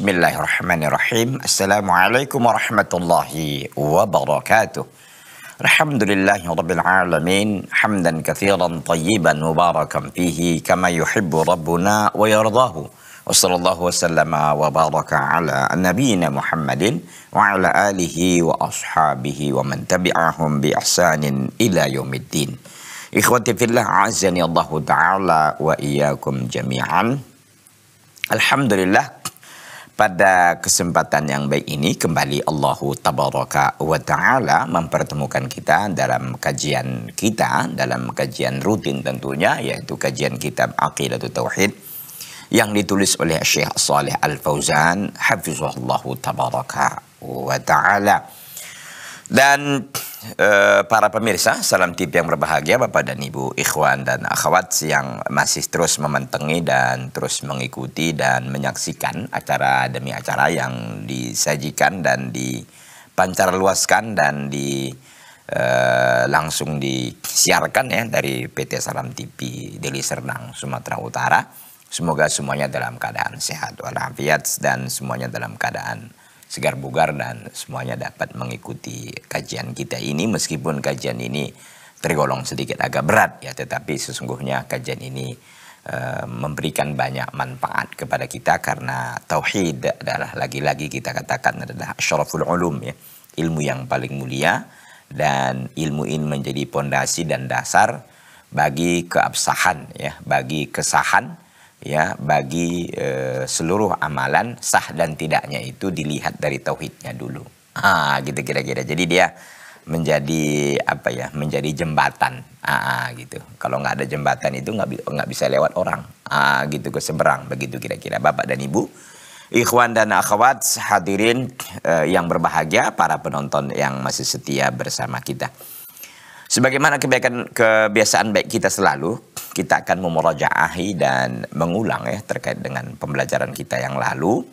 بسم الله الرحمن الرحيم السلام عليكم ورحمة الله وبركاته الحمد لله رب العالمين حمدا كثيرا طيبا مباركا فيه كما يحب ربنا ويرضاه وصلى الله وسلم وبارك على نبينا محمد وعلى آله وأصحابه ومن تبعهم بإحسان إلى يوم الدين إخوتي في الله عزني الله تعالى وإياكم جميعا الحمد لله Pada kesempatan yang baik ini kembali Allahu tabaraka wa taala mempertemukan kita dalam kajian kita dalam kajian rutin tentunya yaitu kajian kitab Aqidatul Tauhid yang ditulis oleh Syekh Saleh Al Fauzan hafizahullahu tabaraka wa taala. Dan eh, para pemirsa, salam tip yang berbahagia Bapak dan Ibu Ikhwan dan Akhwat yang masih terus mementengi dan terus mengikuti dan menyaksikan acara demi acara yang disajikan dan dipancar luaskan dan di e, langsung disiarkan ya dari PT Salam TV Deli Serdang, Sumatera Utara. Semoga semuanya dalam keadaan sehat walafiat dan semuanya dalam keadaan segar bugar dan semuanya dapat mengikuti kajian kita ini meskipun kajian ini tergolong sedikit agak berat ya tetapi sesungguhnya kajian ini uh, memberikan banyak manfaat kepada kita karena tauhid adalah lagi-lagi kita katakan adalah syaraful ulum ya ilmu yang paling mulia dan ilmu ini menjadi pondasi dan dasar bagi keabsahan ya bagi kesahan ya bagi e, seluruh amalan sah dan tidaknya itu dilihat dari tauhidnya dulu. Ah gitu kira-kira. Jadi dia menjadi apa ya? Menjadi jembatan. Ah gitu. Kalau nggak ada jembatan itu nggak nggak bisa lewat orang. Ah gitu ke seberang begitu kira-kira. Bapak dan Ibu, ikhwan dan akhwat hadirin e, yang berbahagia, para penonton yang masih setia bersama kita. Sebagaimana kebiasaan baik kita selalu, kita akan memurajaahi dan mengulang ya terkait dengan pembelajaran kita yang lalu.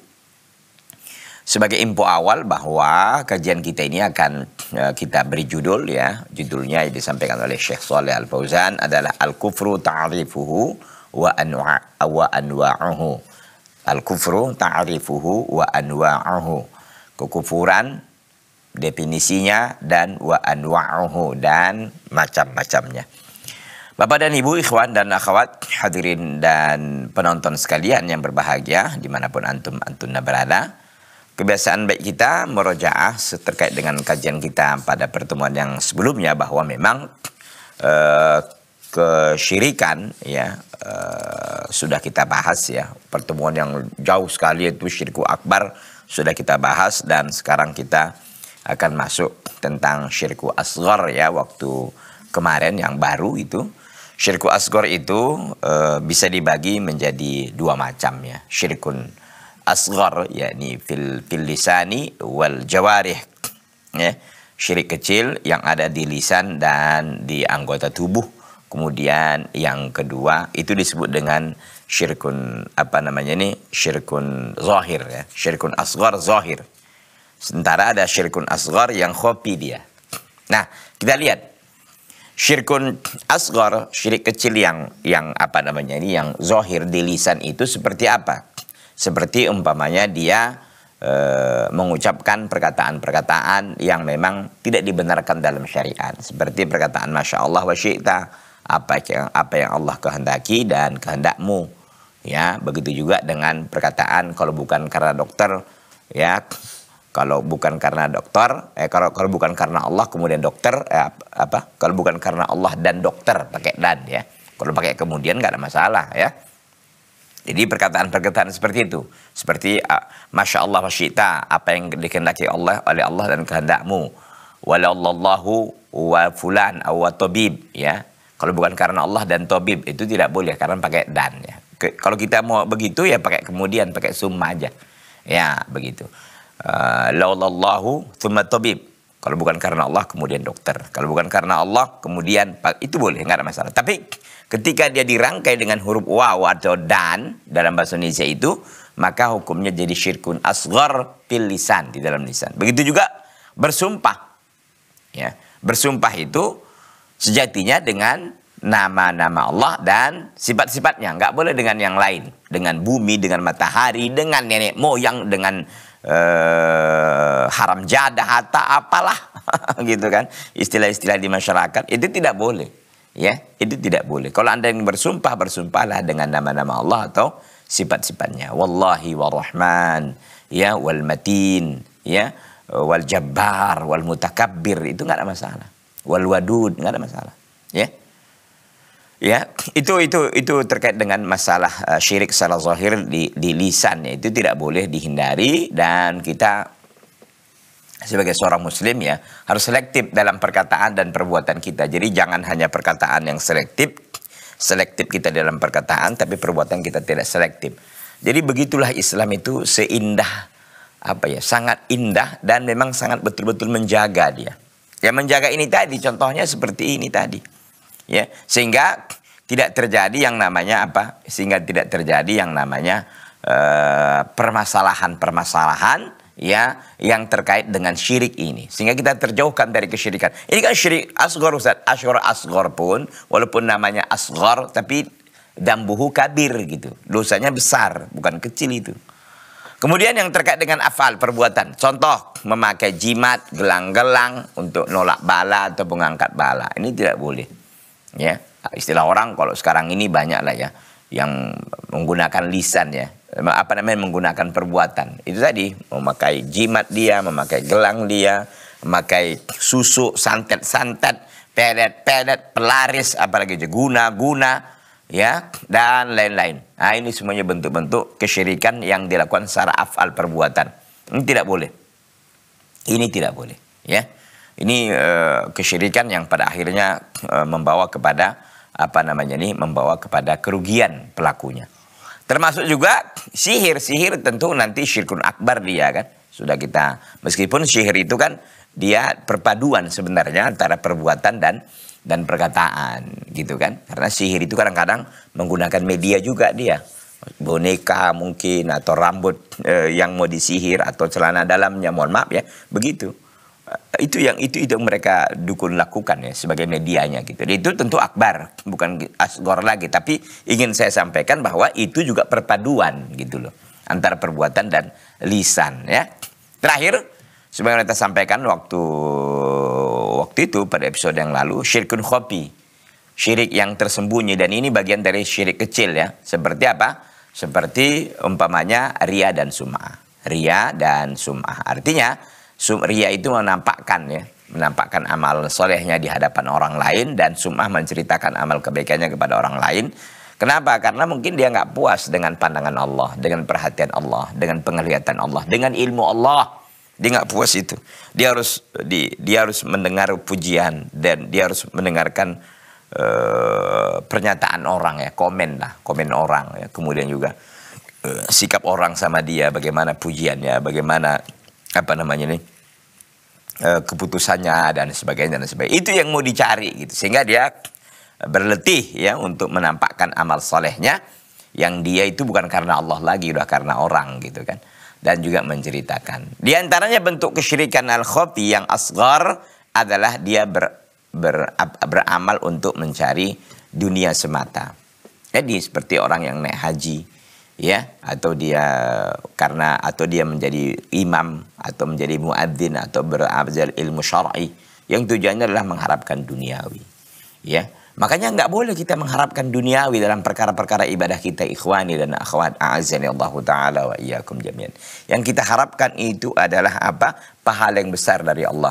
Sebagai info awal bahwa kajian kita ini akan e, kita beri judul ya. Judulnya yang disampaikan oleh Syekh Saleh Al-Fauzan adalah Al-Kufru Ta'rifuhu wa, anwa wa Anwa'uhu. Al-Kufru Ta'rifuhu wa Anwa'uhu. Kekufuran, definisinya, dan wa anwa'uhu, dan macam-macamnya. Bapak dan Ibu, ikhwan dan akhwat, hadirin dan penonton sekalian yang berbahagia dimanapun antum antuna berada. Kebiasaan baik kita merojaah terkait dengan kajian kita pada pertemuan yang sebelumnya bahwa memang eh, kesyirikan ya eh, sudah kita bahas ya pertemuan yang jauh sekali itu syirku akbar sudah kita bahas dan sekarang kita akan masuk tentang syirku asgar ya waktu kemarin yang baru itu Syirku asgor itu e, bisa dibagi menjadi dua macam ya. Syirkun asgor yakni fil, fil lisani wal jawarih. Ya. Syirik kecil yang ada di lisan dan di anggota tubuh. Kemudian yang kedua itu disebut dengan syirkun apa namanya ini? Syirkun zahir ya. Syirkun asgor zahir. Sementara ada syirkun asgor yang kopi dia. Nah, kita lihat Syirkun asgar, syirik kecil yang yang apa namanya ini yang zohir di lisan itu seperti apa? Seperti umpamanya dia e, mengucapkan perkataan-perkataan yang memang tidak dibenarkan dalam syariat. Seperti perkataan Masya Allah wa syikta apa yang, apa yang Allah kehendaki dan kehendakmu. Ya, begitu juga dengan perkataan kalau bukan karena dokter, ya kalau bukan karena dokter eh kalau kalau bukan karena Allah kemudian dokter eh, apa kalau bukan karena Allah dan dokter pakai dan ya kalau pakai kemudian nggak ada masalah ya jadi perkataan-perkataan seperti itu seperti masya Allah masyita apa yang dikehendaki Allah oleh Allah dan kehendakmu walallahu wa fulan wa tabib ya kalau bukan karena Allah dan tabib itu tidak boleh karena pakai dan ya kalau kita mau begitu ya pakai kemudian pakai summa aja ya begitu Ah, laulallahu thumma tabib. Kalau bukan karena Allah kemudian dokter. Kalau bukan karena Allah kemudian itu boleh nggak ada masalah. Tapi ketika dia dirangkai dengan huruf waw atau dan dalam bahasa Indonesia itu maka hukumnya jadi syirkun asgar fil lisan di dalam lisan. Begitu juga bersumpah. Ya, bersumpah itu sejatinya dengan nama-nama Allah dan sifat-sifatnya. Nggak boleh dengan yang lain. Dengan bumi, dengan matahari, dengan nenek moyang, dengan eh, haram jadah harta apalah gitu kan istilah-istilah di masyarakat itu tidak boleh ya itu tidak boleh kalau anda yang bersumpah bersumpahlah dengan nama-nama Allah atau sifat-sifatnya wallahi warahman ya wal matin ya wal jabbar wal mutakabbir itu nggak ada masalah wal wadud nggak ada masalah ya Ya, itu itu itu terkait dengan masalah uh, syirik salah zahir di, di lisan ya. Itu tidak boleh dihindari dan kita sebagai seorang muslim ya harus selektif dalam perkataan dan perbuatan kita. Jadi jangan hanya perkataan yang selektif, selektif kita dalam perkataan tapi perbuatan kita tidak selektif. Jadi begitulah Islam itu seindah apa ya, sangat indah dan memang sangat betul-betul menjaga dia. ya menjaga ini tadi contohnya seperti ini tadi ya sehingga tidak terjadi yang namanya apa sehingga tidak terjadi yang namanya eh, permasalahan-permasalahan uh, ya yang terkait dengan syirik ini sehingga kita terjauhkan dari kesyirikan ini kan syirik asgor Ustaz asgor asgor pun walaupun namanya asgor tapi dambuhu kabir gitu dosanya besar bukan kecil itu kemudian yang terkait dengan afal perbuatan contoh memakai jimat gelang-gelang untuk nolak bala atau mengangkat bala ini tidak boleh ya istilah orang kalau sekarang ini banyak lah ya yang menggunakan lisan ya apa namanya menggunakan perbuatan itu tadi memakai jimat dia memakai gelang dia memakai susu santet-santet pedet-pedet, pelaris apalagi juga guna-guna ya dan lain-lain nah ini semuanya bentuk-bentuk kesyirikan yang dilakukan secara afal perbuatan ini tidak boleh ini tidak boleh ya ini uh, kesyirikan yang pada akhirnya uh, membawa kepada apa namanya ini membawa kepada kerugian pelakunya. Termasuk juga sihir, sihir tentu nanti syirkun akbar dia kan. Sudah kita meskipun sihir itu kan dia perpaduan sebenarnya antara perbuatan dan dan perkataan gitu kan. Karena sihir itu kadang-kadang menggunakan media juga dia boneka mungkin atau rambut eh, yang mau disihir atau celana dalamnya mohon maaf ya begitu itu yang itu itu mereka dukun lakukan ya sebagai medianya gitu. Itu tentu akbar bukan asgor lagi tapi ingin saya sampaikan bahwa itu juga perpaduan gitu loh antara perbuatan dan lisan ya. Terakhir sebagaimana kita sampaikan waktu waktu itu pada episode yang lalu syirkun khopi syirik yang tersembunyi dan ini bagian dari syirik kecil ya. Seperti apa? Seperti umpamanya ria dan sum'ah. Ria dan sum'ah. Artinya Sumria itu menampakkan ya, menampakkan amal solehnya di hadapan orang lain dan sumah menceritakan amal kebaikannya kepada orang lain. Kenapa? Karena mungkin dia nggak puas dengan pandangan Allah, dengan perhatian Allah, dengan penglihatan Allah, dengan ilmu Allah. Dia nggak puas itu. Dia harus di, dia harus mendengar pujian dan dia harus mendengarkan uh, pernyataan orang ya, komen lah, komen orang ya. Kemudian juga uh, sikap orang sama dia, bagaimana pujiannya, bagaimana apa namanya nih eh, keputusannya dan sebagainya dan sebagainya itu yang mau dicari gitu sehingga dia berletih ya untuk menampakkan amal solehnya yang dia itu bukan karena Allah lagi udah karena orang gitu kan dan juga menceritakan di antaranya bentuk kesyirikan al khafi yang asgar adalah dia ber, ber, beramal untuk mencari dunia semata jadi seperti orang yang naik haji ya atau dia karena atau dia menjadi imam atau menjadi muadzin atau berajar ilmu syar'i yang tujuannya adalah mengharapkan duniawi ya makanya nggak boleh kita mengharapkan duniawi dalam perkara-perkara ibadah kita ikhwani dan akhwat azza Allah taala wa iyyakum jami'an yang kita harapkan itu adalah apa pahala yang besar dari Allah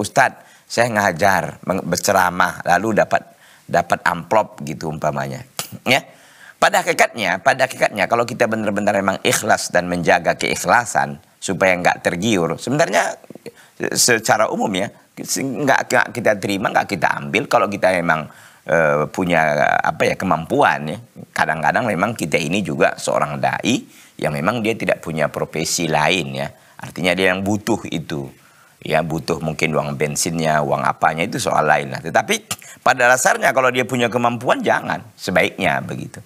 Ustad saya ngajar berceramah lalu dapat dapat amplop gitu umpamanya ya pada hakikatnya, pada hakikatnya kalau kita benar-benar memang ikhlas dan menjaga keikhlasan supaya nggak tergiur, sebenarnya eh, secara umum ya nggak kita terima, nggak kita ambil kalau kita memang e, punya apa ya kemampuan ya. Kadang-kadang memang kita ini juga seorang dai yang memang dia tidak punya profesi lain ya. Artinya dia yang butuh itu ya butuh mungkin uang bensinnya, uang apanya itu soal lain lah. Tetapi pada dasarnya kalau dia punya kemampuan jangan sebaiknya begitu.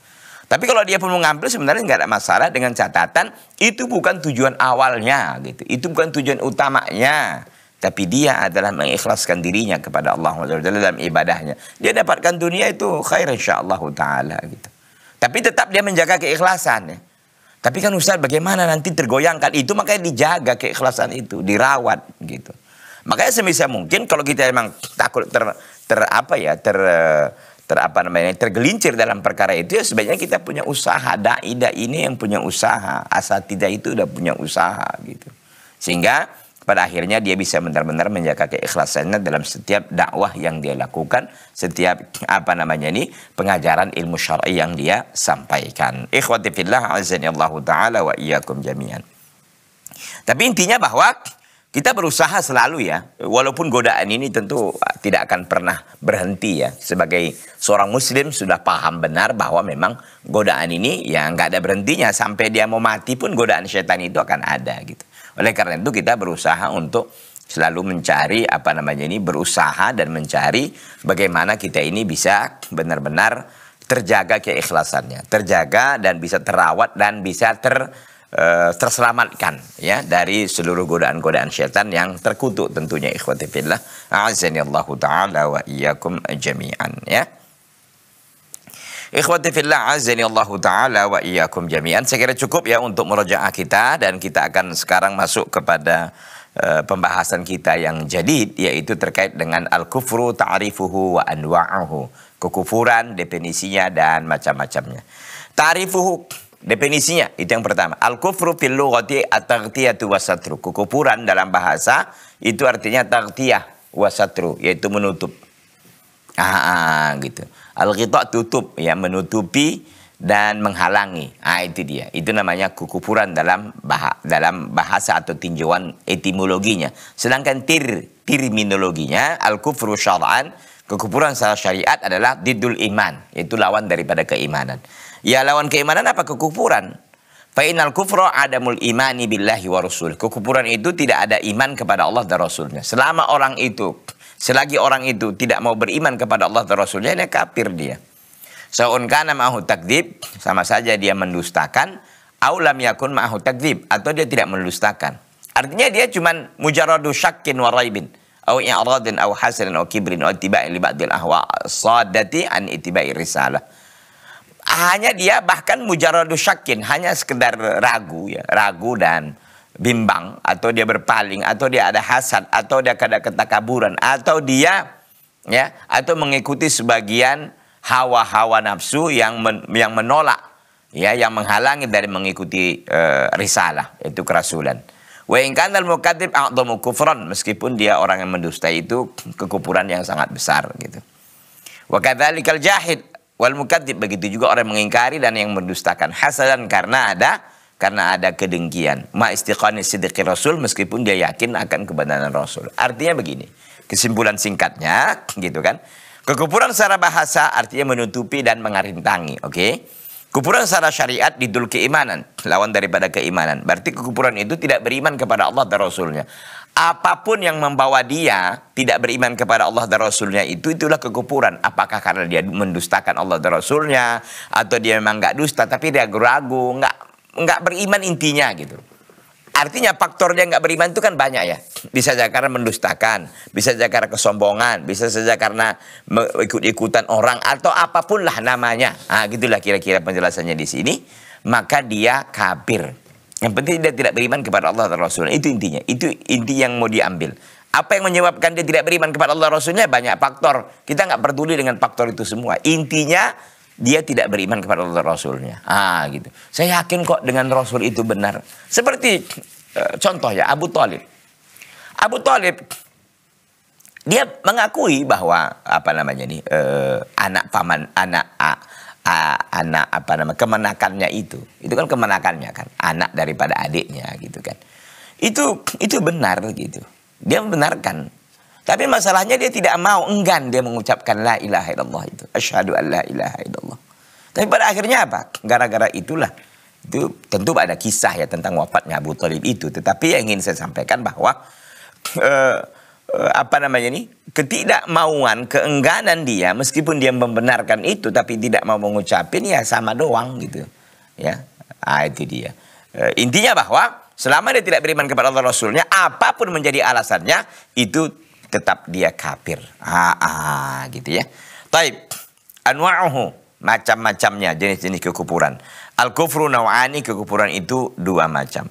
Tapi kalau dia pun mengambil sebenarnya nggak ada masalah dengan catatan itu bukan tujuan awalnya gitu. Itu bukan tujuan utamanya. Tapi dia adalah mengikhlaskan dirinya kepada Allah SWT dalam ibadahnya. Dia dapatkan dunia itu khair Allah ta'ala gitu. Tapi tetap dia menjaga keikhlasan ya. Tapi kan Ustaz bagaimana nanti tergoyangkan itu makanya dijaga keikhlasan itu, dirawat gitu. Makanya semisal mungkin kalau kita emang takut ter, ter apa ya, ter ter apa namanya tergelincir dalam perkara itu ya sebaiknya kita punya usaha dai dai ini yang punya usaha asal tidak itu udah punya usaha gitu sehingga pada akhirnya dia bisa benar-benar menjaga keikhlasannya dalam setiap dakwah yang dia lakukan setiap apa namanya ini pengajaran ilmu syar'i yang dia sampaikan ikhwati fillah azza wa taala wa iyyakum jami'an tapi intinya bahwa kita berusaha selalu ya, walaupun godaan ini tentu ah, tidak akan pernah berhenti ya. Sebagai seorang muslim sudah paham benar bahwa memang godaan ini ya nggak ada berhentinya. Sampai dia mau mati pun godaan setan itu akan ada gitu. Oleh karena itu kita berusaha untuk selalu mencari apa namanya ini berusaha dan mencari bagaimana kita ini bisa benar-benar terjaga keikhlasannya, terjaga dan bisa terawat dan bisa ter uh, terselamatkan ya dari seluruh godaan-godaan syaitan yang terkutuk tentunya ikhwati fillah azani taala wa iyyakum jami'an ya Ikhwati fillah azani allahu taala wa iyyakum jami'an. Saya kira cukup ya untuk murajaah kita dan kita akan sekarang masuk kepada uh, pembahasan kita yang jadid yaitu terkait dengan al-kufru ta'rifuhu wa anwa'uhu. Kekufuran, definisinya dan macam-macamnya. Ta'rifuhu Definisinya itu yang pertama. Al-kufru fil lughati at-taghtiyatu wasatru. Kekufuran dalam bahasa itu artinya taghtiyah wasatru yaitu menutup. Ah, ah, ah, gitu. Al-ghita tutup ya menutupi dan menghalangi. Ah itu dia. Itu namanya kekufuran dalam bahasa, dalam bahasa atau tinjauan etimologinya. Sedangkan tir terminologinya al-kufru syar'an kekufuran secara syariat adalah didul iman, yaitu lawan daripada keimanan. Ya lawan keimanan apa kekufuran? Fa'inal kufra adamul imani billahi wa rasul. Kekufuran itu tidak ada iman kepada Allah dan Rasulnya. Selama orang itu, selagi orang itu tidak mau beriman kepada Allah dan Rasulnya, dia kafir dia. Sa'un kana ma'ahu takdib, sama saja dia mendustakan. Aulam yakun ma'ahu takdib, atau dia tidak mendustakan. Artinya dia cuma mujaradu syakin wa raibin. Au i'radin au hasilin au kibrin au tiba'in li ba'dil ahwa sadati an itiba'i risalah hanya dia bahkan mujaradu syakin hanya sekedar ragu ya ragu dan bimbang atau dia berpaling atau dia ada hasad atau dia ada ketakaburan atau dia ya atau mengikuti sebagian hawa-hawa nafsu yang men, yang menolak ya yang menghalangi dari mengikuti uh, risalah itu kerasulan wa in al mukadzib a'dhamu kufran meskipun dia orang yang mendustai itu kekufuran yang sangat besar gitu wa kadzalikal jahid Wal mukadzib begitu juga orang yang mengingkari dan yang mendustakan. Hasadan karena ada karena ada kedengkian. Ma istiqani sidqi Rasul meskipun dia yakin akan kebenaran Rasul. Artinya begini, kesimpulan singkatnya gitu kan. kekupuran secara bahasa artinya menutupi dan mengarintangi, oke? Okay? kupuran secara syariat didul keimanan, lawan daripada keimanan. Berarti kekupuran itu tidak beriman kepada Allah dan Rasulnya. Apapun yang membawa dia tidak beriman kepada Allah dan Rasulnya itu itulah kekupuran. Apakah karena dia mendustakan Allah dan Rasulnya atau dia memang nggak dusta tapi dia ragu nggak nggak beriman intinya gitu. Artinya faktor dia nggak beriman itu kan banyak ya. Bisa saja karena mendustakan, bisa saja karena kesombongan, bisa saja karena ikut-ikutan orang atau apapun lah namanya. Ah gitulah kira-kira penjelasannya di sini. Maka dia kafir. Yang penting dia tidak beriman kepada Allah dan Rasul. Itu intinya. Itu inti yang mau diambil. Apa yang menyebabkan dia tidak beriman kepada Allah Rasulnya banyak faktor. Kita nggak peduli dengan faktor itu semua. Intinya dia tidak beriman kepada Allah Rasulnya. Ah gitu. Saya yakin kok dengan Rasul itu benar. Seperti eh, contoh ya Abu Talib. Abu Talib dia mengakui bahwa apa namanya nih eh, anak paman anak A, uh, anak apa nama kemenakannya itu itu kan kemenakannya kan anak daripada adiknya gitu kan itu itu benar gitu dia membenarkan tapi masalahnya dia tidak mau enggan dia mengucapkan la ilaha illallah itu asyhadu an la ilaha illallah tapi pada akhirnya apa gara-gara itulah itu tentu ada kisah ya tentang wafatnya Abu Talib itu tetapi yang ingin saya sampaikan bahwa eh, Eh, apa namanya ini ketidakmauan keengganan dia meskipun dia membenarkan itu tapi tidak mau mengucapin ya sama doang gitu ya ah, itu dia e, intinya bahwa selama dia tidak beriman kepada Allah Rasulnya apapun menjadi alasannya itu tetap dia kafir ah, ah gitu ya taib anwa'uhu macam-macamnya jenis-jenis kekupuran al kufru naw'ani kekufuran itu dua macam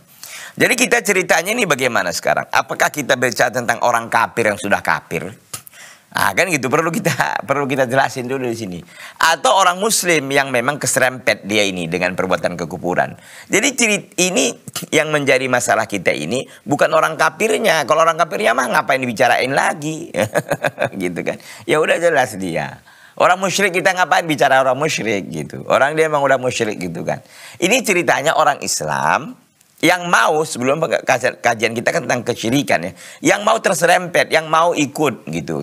jadi kita ceritanya ini bagaimana sekarang? Apakah kita bicara tentang orang kafir yang sudah kafir? Ah kan gitu perlu kita perlu kita jelasin dulu di sini. Atau orang muslim yang memang keserempet dia ini dengan perbuatan kekupuran. Jadi ciri ini yang menjadi masalah kita ini bukan orang kafirnya. Kalau orang kafirnya mah ngapain dibicarain lagi? gitu kan. Ya udah jelas dia. Orang musyrik kita ngapain bicara orang musyrik gitu. Orang dia emang udah musyrik gitu kan. Ini ceritanya orang Islam yang mau sebelum kajian kita kan tentang kesyirikan ya, yang mau terserempet, yang mau ikut gitu,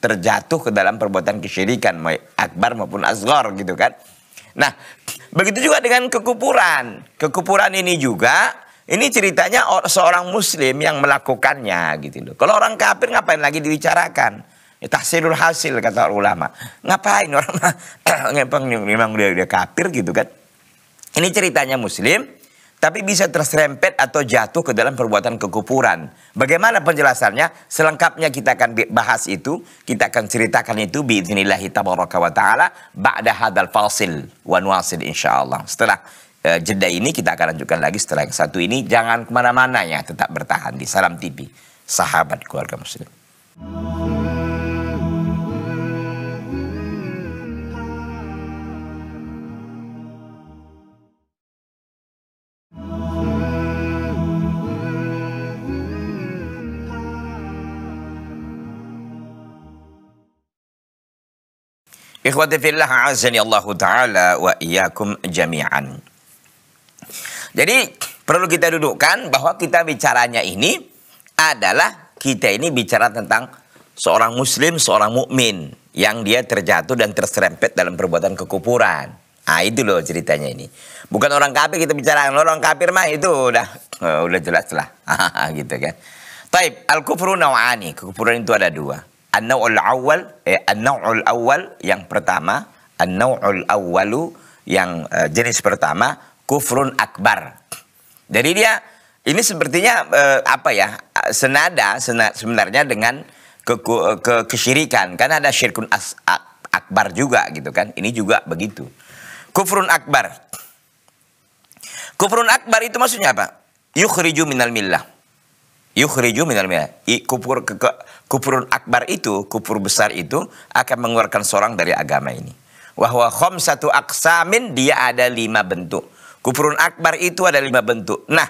terjatuh ke dalam perbuatan kesyirikan, akbar maupun asgor gitu kan. Nah, begitu juga dengan kekupuran. Kekupuran ini juga ini ceritanya seorang muslim yang melakukannya gitu loh. Kalau orang kafir ngapain lagi dibicarakan? Ya, tahsilul hasil kata ulama. Ngapain orang memang dia, dia kafir gitu kan. Ini ceritanya muslim tapi bisa terserempet atau jatuh ke dalam perbuatan kekupuran. Bagaimana penjelasannya? Selengkapnya kita akan bahas itu, kita akan ceritakan itu biiznillahi tabaraka wa taala ba'da hadal fasil wa nuasil insyaallah. Setelah uh, jeda ini kita akan lanjutkan lagi setelah yang satu ini. Jangan kemana-mana ya, tetap bertahan di Salam TV, sahabat keluarga muslim. Ikhwati fillah azani Allahu taala wa iyyakum jami'an. Jadi perlu kita dudukkan bahwa kita bicaranya ini adalah kita ini bicara tentang seorang muslim, seorang mukmin yang dia terjatuh dan terserempet dalam perbuatan kekupuran. Ah itu loh ceritanya ini. Bukan orang kafir kita bicara orang kafir mah itu udah eh, udah jelas lah. Ah, gitu kan. Taib, al-kufru naw'ani. kekupuran itu ada dua an-naw'ul awal eh an-naw'ul awal yang pertama an-naw'ul awalu yang eh, jenis pertama kufrun akbar. Jadi dia ini sepertinya eh, apa ya senada sena, sebenarnya dengan ke, eh, ke kesyirikan karena ada syirkun as, akbar juga gitu kan. Ini juga begitu. Kufrun akbar. Kufrun akbar itu maksudnya apa? Yukhriju minal millah Yukhriju minal mi'at. Kupur, kupurun akbar itu, kupur besar itu akan mengeluarkan seorang dari agama ini. Wahwa khom satu aksamin dia ada lima bentuk. Kupurun akbar itu ada lima bentuk. Nah,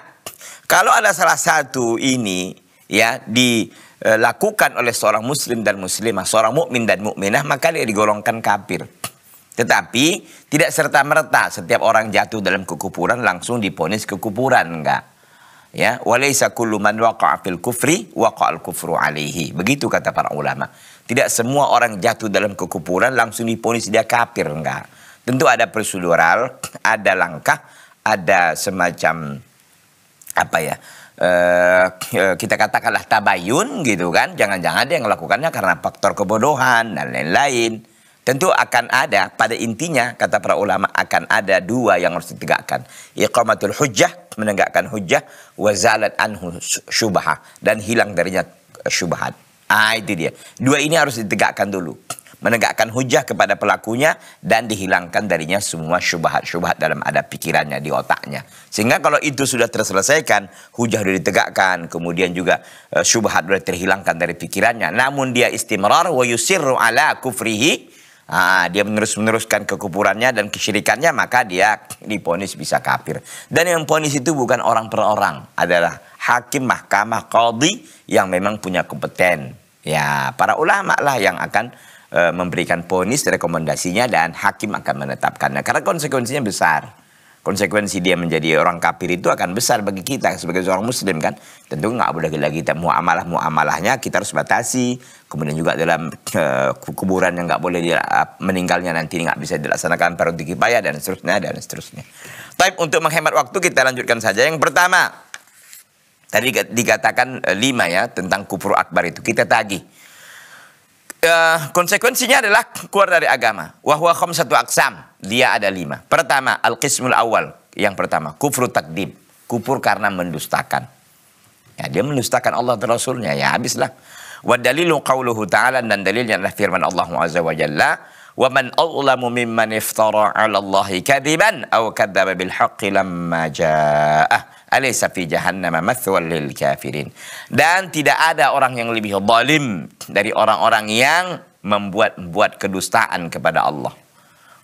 kalau ada salah satu ini ya dilakukan oleh seorang muslim dan muslimah, seorang mukmin dan mukminah, maka dia digolongkan kafir. Tetapi tidak serta merta setiap orang jatuh dalam kekupuran langsung diponis kekupuran enggak ya walaisa kullu man waqa'a fil kufri al kufru alaihi begitu kata para ulama tidak semua orang jatuh dalam kekufuran langsung diponis dia kafir enggak tentu ada prosedural ada langkah ada semacam apa ya eh, eh, kita katakanlah tabayun gitu kan jangan-jangan dia yang melakukannya karena faktor kebodohan dan lain-lain Tentu akan ada pada intinya kata para ulama akan ada dua yang harus ditegakkan. Iqamatul hujjah menegakkan hujjah wazalat anhu syubha dan hilang darinya eh, syubhat. Ah itu dia. Dua ini harus ditegakkan dulu. Menegakkan hujah kepada pelakunya dan dihilangkan darinya semua syubhat-syubhat dalam ada pikirannya di otaknya. Sehingga kalau itu sudah terselesaikan, hujah sudah ditegakkan, kemudian juga eh, syubhat sudah terhilangkan dari pikirannya. Namun dia istimrar wa yusirru ala kufrihi Ah dia menerus-meneruskan kekupurannya dan kesyirikannya maka dia diponis bisa kafir. Dan yang ponis itu bukan orang per orang, adalah hakim mahkamah qadhi yang memang punya kompeten. Ya, para ulama lah yang akan e, memberikan ponis rekomendasinya dan hakim akan menetapkannya karena konsekuensinya besar konsekuensi dia menjadi orang kafir itu akan besar bagi kita sebagai seorang muslim kan tentu nggak boleh lagi kita muamalah muamalahnya kita harus batasi kemudian juga dalam uh, kuburan yang nggak boleh dia, ah, meninggalnya nanti nggak bisa dilaksanakan perut kipaya dan seterusnya dan seterusnya tapi untuk menghemat waktu kita lanjutkan saja yang pertama tadi dikatakan eh, lima ya tentang kufur akbar itu kita tagih Eh, konsekuensinya adalah keluar dari agama. Wahwa satu aksam. Dia ada lima. Pertama, al-qismul awal. Yang pertama, kufru takdim. Kufur karena mendustakan. Ya, dia mendustakan Allah dan Rasulnya. Ya habislah. Wa dalilu qawluhu ta'ala. Dan dalilnya adalah firman Allah Azza wa Jalla. Wa man awlamu mimman iftara ala Allahi kadiban. atau kadaba bil lamma ja'ah. Alaysa fi jahannam mathwal lil kafirin. Dan tidak ada orang yang lebih zalim dari orang-orang yang membuat-buat kedustaan kepada Allah.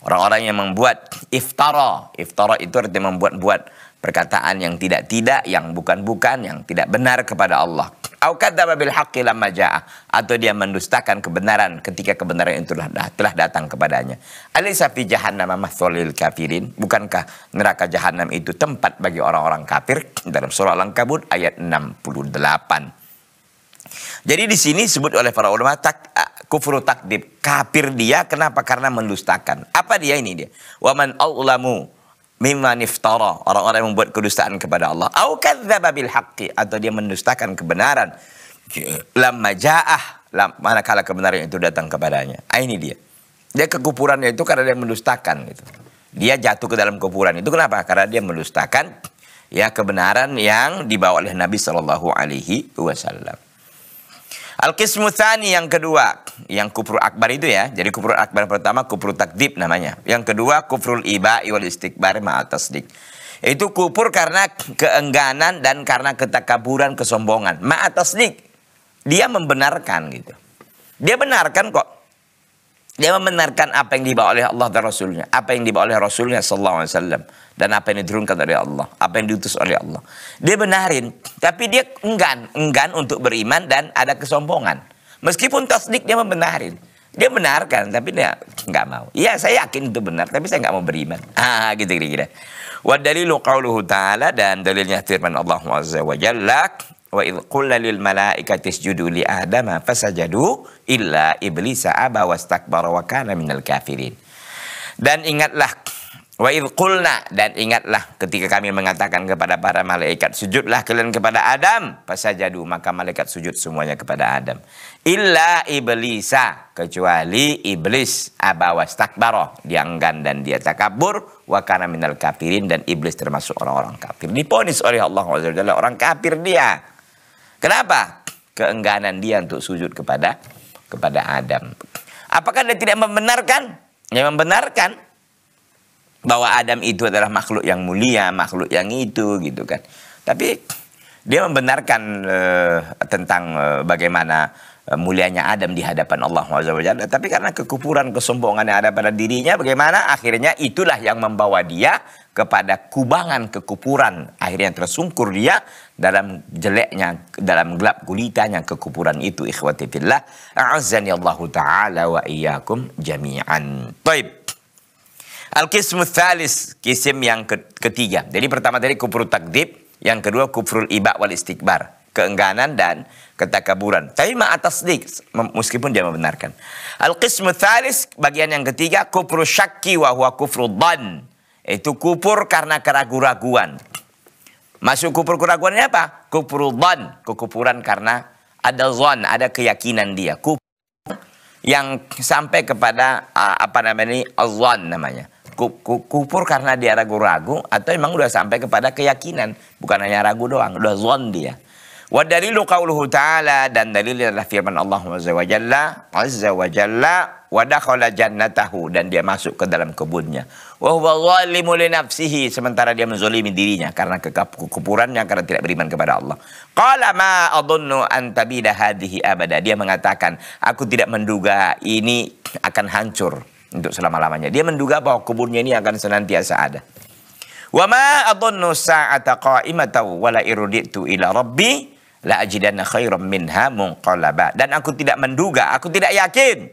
Orang-orang yang membuat iftara. Iftara itu artinya membuat-buat perkataan yang tidak-tidak, yang bukan-bukan, yang tidak benar kepada Allah. atau dia mendustakan kebenaran ketika kebenaran itu telah, datang kepadanya. Alisafi jahannam mathalil kafirin? Bukankah neraka jahanam itu tempat bagi orang-orang kafir? Dalam surah Al-Ankabut ayat 68. Jadi di sini disebut oleh para ulama tak, eh, kufru takdib, kafir dia kenapa? Karena mendustakan. Apa dia ini dia? Waman allamu mimman iftara orang-orang yang membuat kedustaan kepada Allah au kadzdzaba bil haqqi atau dia mendustakan kebenaran lamma ja'ah lam, manakala kebenaran itu datang kepadanya ah, ini dia dia kekupurannya itu karena dia mendustakan gitu dia jatuh ke dalam kekupuran itu kenapa karena dia mendustakan ya kebenaran yang dibawa oleh Nabi Shallallahu alaihi wasallam Al-Qismu Thani yang kedua. Yang kufur akbar itu ya. Jadi kufur akbar pertama kufur takdib namanya. Yang kedua kufrul iba wal istikbar tasdik. Itu kufur karena keengganan dan karena ketakaburan, kesombongan. tasdik. Dia membenarkan gitu. Dia benarkan kok. Dia membenarkan apa yang dibawa oleh Allah dan Rasulnya. Apa yang dibawa oleh Rasulnya Sallallahu Alaihi Wasallam dan apa yang diturunkan dari Allah, apa yang diutus oleh Allah. Dia benarin, tapi dia enggan, enggan untuk beriman dan ada kesombongan. Meskipun tasdik dia membenarin. Dia benarkan, tapi dia nggak mau. Iya, saya yakin itu benar, tapi saya nggak mau beriman. Ah, gitu kira-kira. Gitu, gitu. Wa dalilu qauluhu ta'ala dan dalilnya firman Allah Azza wa Jalla wa id qulla lil malaikati isjudu li adama fasajadu illa iblisa aba wastakbara wa kana minal kafirin. Dan ingatlah Wa idhqulna dan ingatlah ketika kami mengatakan kepada para malaikat sujudlah kalian kepada Adam fasajadu maka malaikat sujud semuanya kepada Adam illa iblisa kecuali iblis abawastakbara dia enggan dan dia takabur wa kana minal kafirin dan iblis termasuk orang-orang kafir diponis oleh Allah Azza orang kafir dia kenapa keengganan dia untuk sujud kepada kepada Adam apakah dia tidak membenarkan yang membenarkan bahwa Adam itu adalah makhluk yang mulia, makhluk yang itu gitu kan. Tapi dia membenarkan uh, tentang uh, bagaimana eh, mulianya Adam di hadapan Allah SWT. Tapi karena kekupuran kesombongan yang ada pada dirinya, bagaimana akhirnya itulah yang membawa dia kepada kubangan kekupuran, Akhirnya tersungkur dia dalam jeleknya, dalam gelap gulitanya kekupuran itu. Ikhwati fillah, A'azani Allah Ta'ala wa iyakum jami'an. Baik. Al-Qismu Thalis, kisim yang ketiga. Jadi pertama tadi kufrul takdib, yang kedua kufrul iba wal istikbar, keengganan dan ketakaburan. Tapi atas tasdik meskipun dia membenarkan. Al-qismu thalis bagian yang ketiga kufru syakki wa huwa kufru dhan. Itu kufur karena keraguan-raguan. Masuk kufur ini apa? Kufur dhan, kekufuran karena ada zon, ada keyakinan dia. Kufur yang sampai kepada apa namanya ini, azwan namanya kupur karena dia ragu-ragu atau emang udah sampai kepada keyakinan bukan hanya ragu doang udah zon dia wa dalilu qauluhu ta'ala dan dalilnya adalah firman Allah azza wa jalla azza wa jalla wa dakhala jannatahu dan dia masuk ke dalam kebunnya wa huwa zalimu li nafsihi sementara dia menzalimi dirinya karena kekupurannya karena tidak beriman kepada Allah qala ma adunnu an tabida hadhihi abada dia mengatakan aku tidak menduga ini akan hancur untuk selama-lamanya. Dia menduga bahwa kuburnya ini akan senantiasa ada. Wa ma sa'ata qa'imata wa la iruditu ila rabbi la ajidanna khairan minha munqalaba. Dan aku tidak menduga, aku tidak yakin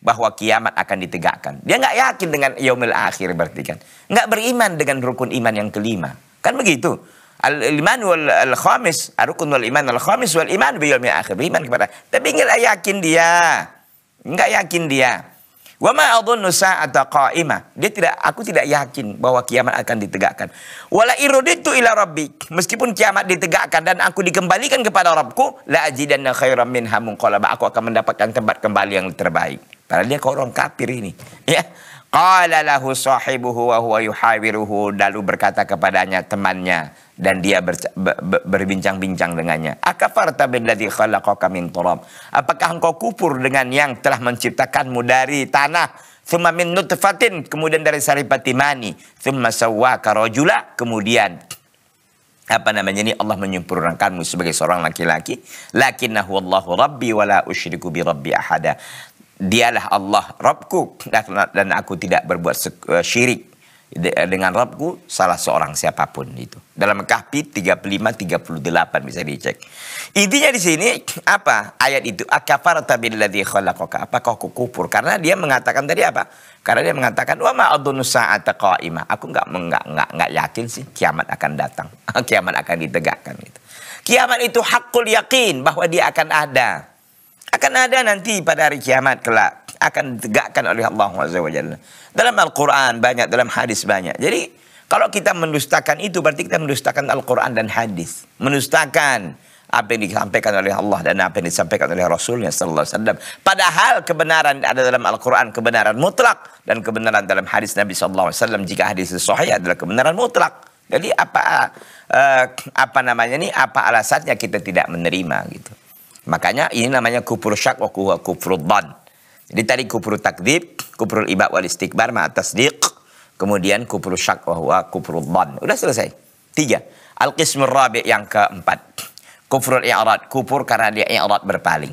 bahwa kiamat akan ditegakkan. Dia nggak yakin dengan yaumil akhir berarti kan. Nggak beriman dengan rukun iman yang kelima. Kan begitu. Al-iman wal al khamis, rukun wal iman al khamis wal iman bi yaumil akhir. Beriman kepada. Tapi nggak yakin dia. Nggak yakin dia. Wa ma adhunnu sa'ata qa'imah. Dia tidak aku tidak yakin bahwa kiamat akan ditegakkan. Wala iruditu ila rabbi. Meskipun kiamat ditegakkan dan aku dikembalikan kepada Rabbku, la ajidanna khairan minha munqalaba. Aku akan mendapatkan tempat kembali yang terbaik. Padahal dia kok orang kafir ini. Ya. Qala lahu sahibuhu wa huwa yuhawiruhu. Lalu berkata kepadanya temannya, dan dia ber, ber, berbincang-bincang dengannya. Akafarta billadzi khalaqaka min turab? Apakah engkau kufur dengan yang telah menciptakanmu dari tanah? Thumma min nutfatin, kemudian dari saripati mani, thumma sawwaka rajula, kemudian apa namanya ini Allah menyempurnakanmu sebagai seorang laki-laki lakinnahu Allahu rabbi wala usyriku bi rabbi ahada dialah Allah Rabbku dan aku tidak berbuat syirik Eh, dengan Robku salah seorang siapapun itu. Dalam Kahfi 35 38 bisa dicek. Intinya di sini apa? Ayat itu akafarta billadzi khalaqaka? Apa kau kufur? Karena dia mengatakan tadi apa? Karena dia mengatakan wa ma adunu sa'ata qa'imah. Aku enggak enggak enggak enggak yakin sih kiamat akan datang. kiamat akan ditegakkan gitu. Kiamat itu hakul yakin bahwa dia akan ada. Akan ada nanti pada hari kiamat kelak akan ditegakkan oleh Allah Subhanahu Dalam Al-Qur'an banyak, dalam hadis banyak. Jadi kalau kita mendustakan itu berarti kita mendustakan Al-Qur'an dan hadis. Mendustakan apa yang disampaikan oleh Allah dan apa yang disampaikan oleh Rasulnya Sallallahu Alaihi Wasallam. Padahal kebenaran ada dalam Al-Quran kebenaran mutlak dan kebenaran dalam hadis Nabi Sallallahu Alaihi Wasallam jika hadis sahih adalah kebenaran mutlak. Jadi apa eh, apa namanya ini apa alasannya kita tidak menerima gitu. Makanya ini namanya kufur syak wa kufur dhan. Jadi tadi kufur takdib, kufur ibad wal istikbar ma tasdiq, kemudian kufur syak wa kufur dhan. Udah selesai. Tiga. al qismur rabi' yang keempat. Kufrul i'rad, kufur karena dia i'rad berpaling.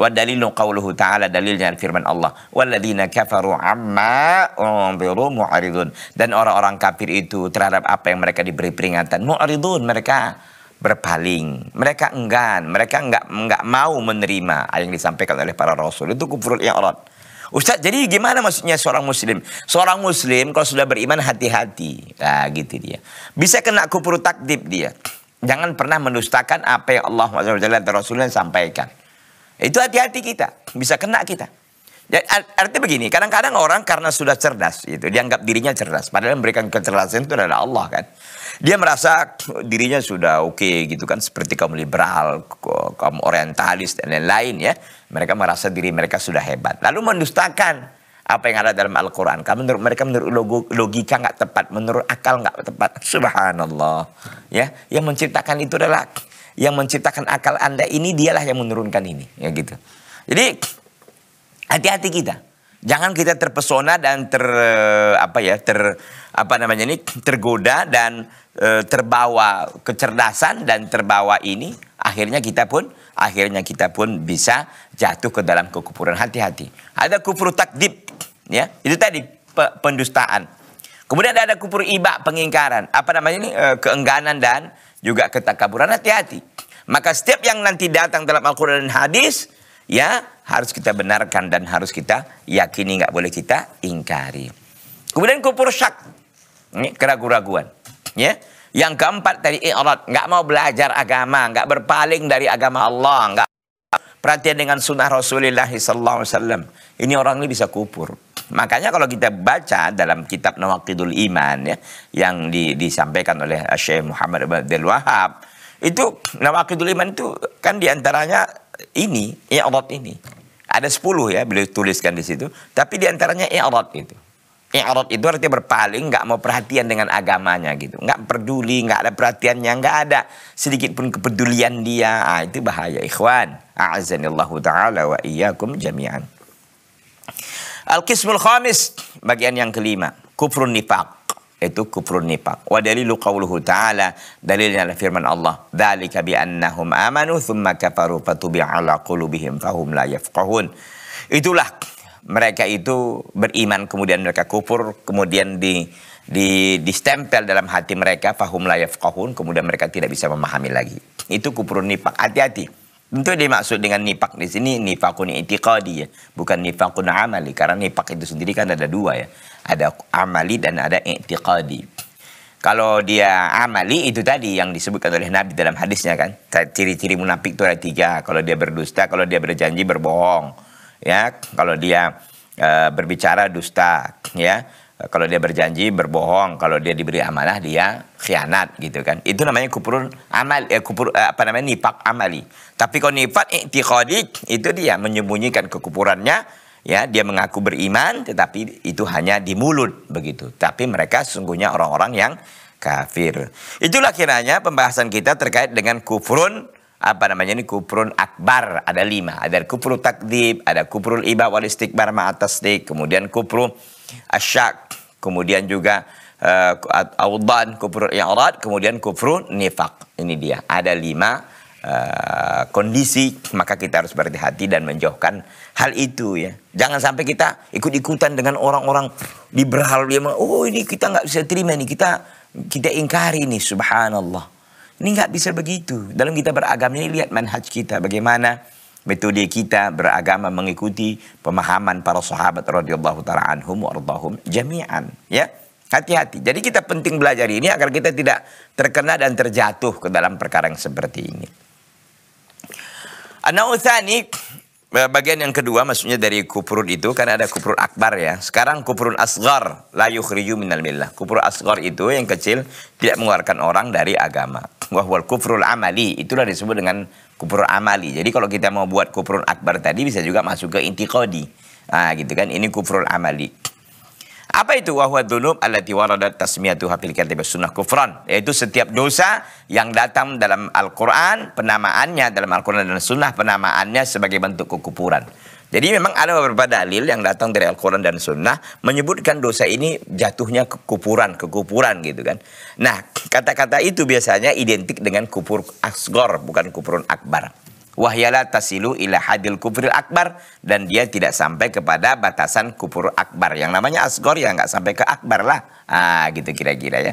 Wa dalilu qawluhu ta'ala dalilnya firman Allah. Walladzina kafaru amma unziru mu'aridun. Dan orang-orang kafir itu terhadap apa yang mereka diberi peringatan. Mu'aridun mereka berpaling. Mereka enggan, mereka enggak enggak mau menerima yang disampaikan oleh para rasul. Itu kufrul i'rad. Ustaz, jadi gimana maksudnya seorang muslim? Seorang muslim kalau sudah beriman hati-hati. Nah, gitu dia. Bisa kena kufur takdib dia. Jangan pernah mendustakan apa yang Allah SWT dan Rasulnya sampaikan. Itu hati-hati kita. Bisa kena kita. Ya, artinya begini, kadang-kadang orang karena sudah cerdas, itu dianggap dirinya cerdas. Padahal memberikan kecerdasan itu adalah Allah kan. Dia merasa dirinya sudah oke okay, gitu kan seperti kaum liberal, kaum orientalis dan lain-lain ya. Mereka merasa diri mereka sudah hebat. Lalu mendustakan apa yang ada dalam Al-Quran. kan menurut mereka menurut logika nggak tepat, menurut akal nggak tepat. Subhanallah. Ya, yang menciptakan itu adalah yang menciptakan akal Anda ini dialah yang menurunkan ini, ya gitu. Jadi hati-hati kita. Jangan kita terpesona dan ter apa ya, ter apa namanya ini tergoda dan e, terbawa kecerdasan dan terbawa ini akhirnya kita pun akhirnya kita pun bisa jatuh ke dalam kekufuran hati-hati ada kufur takdib ya itu tadi pe pendustaan kemudian ada kufur iba pengingkaran apa namanya ini e, keengganan dan juga ketakaburan hati-hati maka setiap yang nanti datang dalam Al-Quran dan hadis ya harus kita benarkan dan harus kita yakini nggak boleh kita ingkari kemudian kufur syak ini keraguan-raguan Ya. Yang keempat tadi i'rad, nggak mau belajar agama, nggak berpaling dari agama Allah, nggak perhatian dengan sunnah Rasulullah sallallahu alaihi wasallam. Ini orang ini bisa kupur. Makanya kalau kita baca dalam kitab Nawaqidul Iman ya yang di, disampaikan oleh Syekh Muhammad bin Abdul Wahab, itu Nawaqidul Iman itu kan diantaranya ini, i'rad ini. Ada sepuluh ya beliau tuliskan di situ, tapi diantaranya i'rad itu. Irod itu artinya berpaling, nggak mau perhatian dengan agamanya gitu. Nggak peduli, nggak ada perhatiannya, nggak ada sedikit pun kepedulian dia. Ah, itu bahaya ikhwan. A'azanillahu ta'ala wa iyyakum jami'an. Al-Qismul Khamis, bagian yang kelima. Kufrun nifaq itu kufrun nifaq. Wa dalilu qawluhu ta'ala, dalilnya adalah firman Allah, Dhalika bi annahum amanu thumma kafaru fatubi'a ala qulubihim fahum la yafqahun." Itulah mereka itu beriman kemudian mereka kufur kemudian di di distempel dalam hati mereka fahum layaf kahun kemudian mereka tidak bisa memahami lagi itu kufur nipak hati-hati tentu dimaksud dengan nipak di sini nifakun itiqadi ya bukan nifakun amali karena nipak itu sendiri kan ada dua ya ada amali dan ada itiqadi kalau dia amali itu tadi yang disebutkan oleh Nabi dalam hadisnya kan ciri-ciri munafik itu ada tiga kalau dia berdusta kalau dia berjanji berbohong ya kalau dia e, berbicara dusta ya kalau dia berjanji berbohong kalau dia diberi amanah dia khianat gitu kan itu namanya kupurun amal eh, kupur eh, apa namanya nipak amali tapi kalau nifak i'tiqadi itu dia menyembunyikan kekupurannya ya dia mengaku beriman tetapi itu hanya di mulut begitu tapi mereka sesungguhnya orang-orang yang kafir itulah kiranya pembahasan kita terkait dengan kufrun apa namanya ini kufrun akbar ada lima ada kufru takdib ada kufrul iba wal istikbar ma kemudian kuprun asyak kemudian juga uh, audan kufrul i'rad kemudian kuprun nifak ini dia ada lima uh, kondisi maka kita harus berhati-hati dan menjauhkan hal itu ya jangan sampai kita ikut-ikutan dengan orang-orang liberal dia oh ini kita nggak bisa terima ini kita kita ingkari ini subhanallah ini nggak bisa begitu. Dalam kita beragama ini lihat manhaj kita bagaimana metode kita beragama mengikuti pemahaman para sahabat radhiyallahu taala anhum wardahum jami'an ya hati-hati jadi kita penting belajar ini agar kita tidak terkena dan terjatuh ke dalam perkara yang seperti ini Anauthani eh, bagian yang kedua maksudnya dari kupurut itu karena ada kupurut akbar ya sekarang kupurut asgar la yukhriju minal millah kufrun asgar itu yang kecil tidak mengeluarkan orang dari agama wahwal kufrul amali itulah disebut dengan kufur amali. Jadi kalau kita mau buat kufrul akbar tadi bisa juga masuk ke intiqodi, ah gitu kan ini kufrul amali. Apa itu wahwa dzunub allati waradat tasmiyatuha fil kitab sunnah kufran? Yaitu setiap dosa yang datang dalam Al-Qur'an, penamaannya dalam Al-Qur'an dan sunnah penamaannya sebagai bentuk kekufuran. Jadi memang ada beberapa dalil yang datang dari Al-Quran dan Sunnah menyebutkan dosa ini jatuhnya ke kupuran, gitu kan. Nah kata-kata itu biasanya identik dengan kupur asgor bukan kupurun akbar. Wahyala tasilu ila hadil kufril akbar dan dia tidak sampai kepada batasan kupur akbar yang namanya asgor ya nggak sampai ke akbar lah ah gitu kira-kira ya.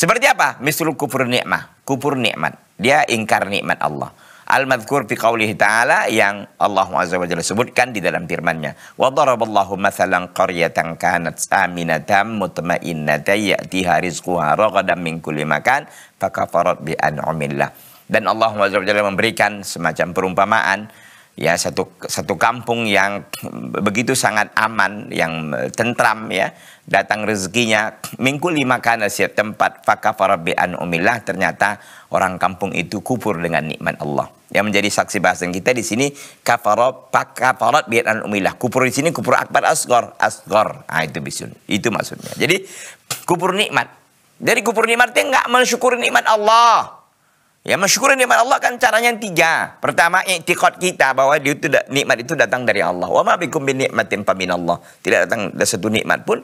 Seperti apa? Mislul kufur nikmah. Kufur nikmat. Dia ingkar nikmat Allah. Al-madhkur fi qawlihi ta'ala yang Allah Azza wa Jalla sebutkan di dalam firman-Nya. Wa daraballahu mathalan qaryatan kanat aminatan mutma'innatan ya'tiha rizquha ragadan min kulli makan fakafarat bi an'amillah. Dan Allah Azza wa Jalla memberikan semacam perumpamaan ya satu satu kampung yang begitu sangat aman yang eh, tentram ya datang rezekinya minggu lima kana setiap tempat fakafara bi an umillah ternyata orang kampung itu kufur dengan nikmat Allah yang menjadi saksi bahasan kita di sini kafarot pakafarot bi an umillah kupur di sini kupur akbar asgor asgor ah itu bisun itu maksudnya jadi kupur nikmat dari kupur nikmat itu enggak mensyukuri nikmat Allah Ya masyukur nikmat Allah kan caranya tiga. Pertama iktikad kita bahwa dia itu nikmat itu datang dari Allah. Wa ma bikum bin nikmatin Allah. Tidak datang dari satu nikmat pun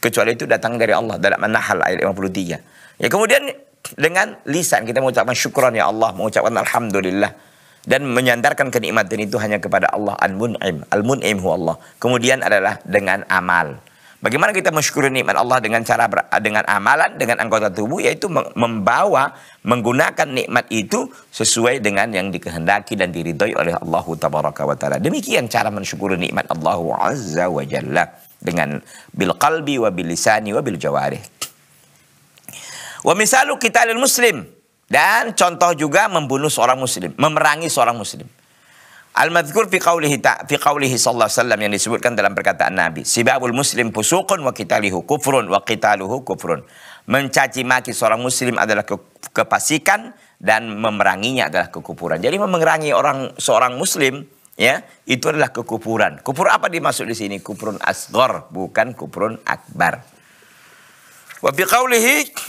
kecuali itu datang dari Allah dalam An-Nahl ayat 53. Ya kemudian dengan lisan kita mengucapkan syukuran ya Allah, mengucapkan alhamdulillah dan menyandarkan kenikmatan itu hanya kepada Allah al-mun'im. Al-mun'im Allah. Kemudian adalah dengan amal. Bagaimana kita mensyukuri nikmat Allah dengan cara dengan amalan dengan anggota tubuh yaitu membawa menggunakan nikmat itu sesuai dengan yang dikehendaki dan diridhoi oleh Allah tabaraka wa taala. Demikian cara mensyukuri nikmat Allah azza wa jalla dengan bil qalbi wa bil lisani wa bil jawarih. Wa misalu muslim dan contoh juga membunuh seorang muslim, memerangi seorang muslim. Al-madhkur fi qawlihi, ta, fi qawlihi sallallahu alaihi wasallam yang disebutkan dalam perkataan Nabi. Sibabul muslim pusukun wa kitalihu kufrun wa kitaluhu kufrun. Mencaci maki seorang muslim adalah ke, kepasikan dan memeranginya adalah kekupuran. Jadi memerangi orang seorang muslim ya itu adalah kekupuran. Kupur apa dimaksud di sini? Kupurun asgor bukan kupurun akbar. Wa fi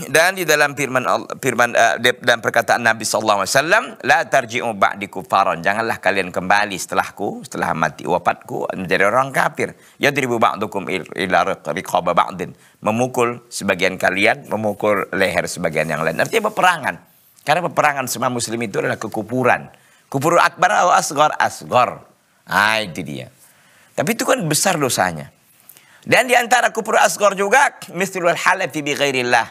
dan di dalam firman Allah, firman uh, eh, dan perkataan Nabi sallallahu alaihi wasallam la tarji'u ba'di kufaron. Janganlah kalian kembali setelahku, setelah mati wafatku menjadi orang kafir. Ya tribu ba'dukum ila riqaba ba'din. Memukul sebagian kalian, memukul leher sebagian yang lain. Artinya peperangan. Karena peperangan semua muslim itu adalah kekupuran. Kupur akbar atau asgor asgor. Ah itu dia. Tapi itu kan besar dosanya. Dan di antara kufur asgor juga mislul halaf bi ghairillah.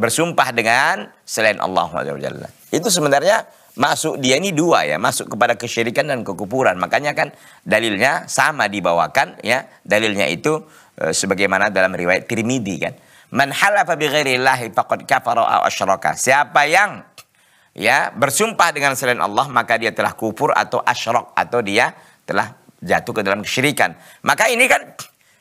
Bersumpah dengan selain Allah Jalla. Itu sebenarnya masuk dia ini dua ya, masuk kepada kesyirikan dan kekufuran. Makanya kan dalilnya sama dibawakan ya. Dalilnya itu e, sebagaimana dalam riwayat Tirmidzi kan. Man halafa bi ghairillah faqad kafara aw asyraka. Siapa yang ya bersumpah dengan selain Allah maka dia telah kufur atau asyrak atau dia telah jatuh ke dalam kesyirikan. Maka ini kan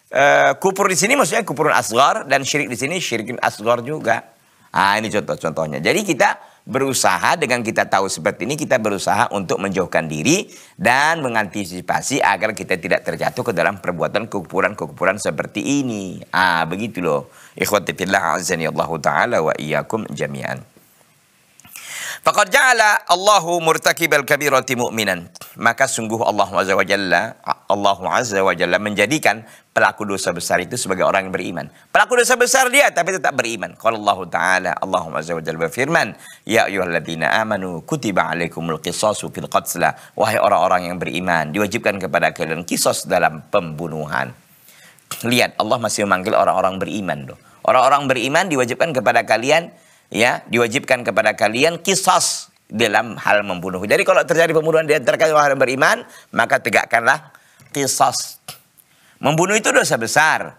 Eh, kupur di sini maksudnya kupurun asgar dan syirik di sini syirikin asgar juga. Ah ini contoh-contohnya. Jadi kita berusaha dengan kita tahu seperti ini kita berusaha untuk menjauhkan diri dan mengantisipasi agar kita tidak terjatuh ke dalam perbuatan kekupuran-kekupuran seperti ini. Ah begitu loh. Ikhwatillah azza wa Allah taala wa iyyakum jami'an. Faqad ja'ala Allahu murtakibal kabirati mu'minan. Maka sungguh Allah Azza wa Jalla, Allah Azza wa Jalla menjadikan pelaku dosa besar itu sebagai orang yang beriman. Pelaku dosa besar dia tapi tetap beriman. Qala Allah Ta'ala, Allah Azza wa Jalla berfirman, "Ya ayyuhalladzina amanu kutiba 'alaikumul qisasu fil qatla." Wahai orang-orang yang beriman, diwajibkan kepada kalian kisos dalam pembunuhan. Lihat, Allah masih memanggil orang-orang beriman Orang-orang beriman diwajibkan kepada kalian ya diwajibkan kepada kalian kisos dalam hal membunuh. Jadi kalau terjadi pembunuhan di antara kalian orang beriman, maka tegakkanlah kisos. Membunuh itu dosa besar.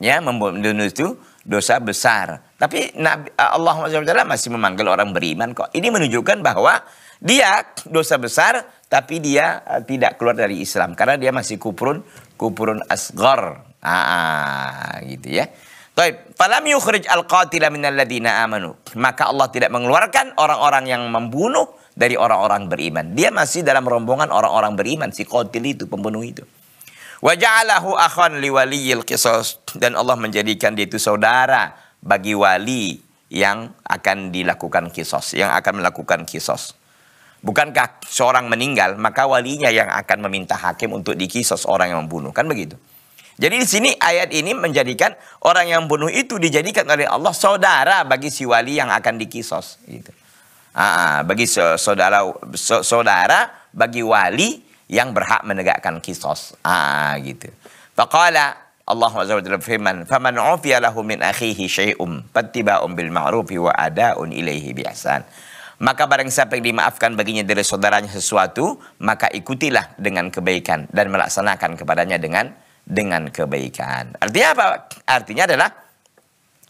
Ya, membunuh itu dosa besar. Tapi Nabi eh, Allah SWT masih memanggil orang beriman kok. Ini menunjukkan bahwa dia dosa besar tapi dia eh, tidak keluar dari Islam karena dia masih kupurun kupurun asgar. Ah, ah, gitu ya. Taib. Falam yukhrij al-qatila minal ladina amanu. Maka Allah tidak mengeluarkan orang-orang yang membunuh dari orang-orang beriman. Dia masih dalam rombongan orang-orang beriman. Si qatil itu, pembunuh itu. Wa jaalahu akhan liwaliyil qisas. Dan Allah menjadikan dia itu saudara bagi wali yang akan dilakukan kisos. Yang akan melakukan kisos. Bukankah seorang meninggal, maka walinya yang akan meminta hakim untuk dikisos orang yang membunuh. Kan begitu. Jadi di sini ayat ini menjadikan orang yang bunuh itu dijadikan oleh Allah saudara bagi si wali yang akan dikisos. Gitu. Ah, ah bagi saudara saudara bagi wali yang berhak menegakkan kisos. Ah, gitu. Faqala Allah SWT firman, "Faman ufiya lahu min akhihi syai'um fattiba'un bil ma'rufi wa ada'un ilaihi bi ihsan." Maka barang siapa yang dimaafkan baginya dari saudaranya sesuatu, maka ikutilah dengan kebaikan dan melaksanakan kepadanya dengan dengan kebaikan. Artinya apa? Artinya adalah